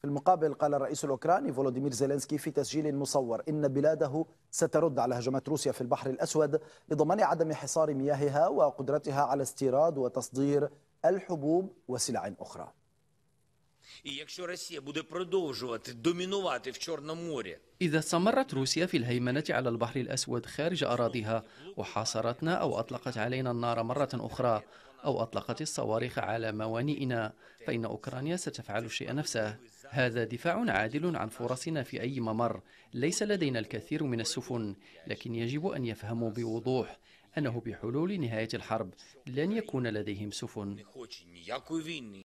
في المقابل قال الرئيس الأوكراني فولوديمير زيلينسكي في تسجيل مصور إن بلاده سترد على هجمات روسيا في البحر الأسود لضمان عدم حصار مياهها وقدرتها على استيراد وتصدير الحبوب وسلع أخرى إذا استمرت روسيا في الهيمنة على البحر الأسود خارج أراضيها وحاصرتنا أو أطلقت علينا النار مرة أخرى أو أطلقت الصواريخ على موانئنا فإن أوكرانيا ستفعل الشيء نفسه هذا دفاع عادل عن فرصنا في أي ممر ليس لدينا الكثير من السفن لكن يجب أن يفهموا بوضوح أنه بحلول نهاية الحرب لن يكون لديهم سفن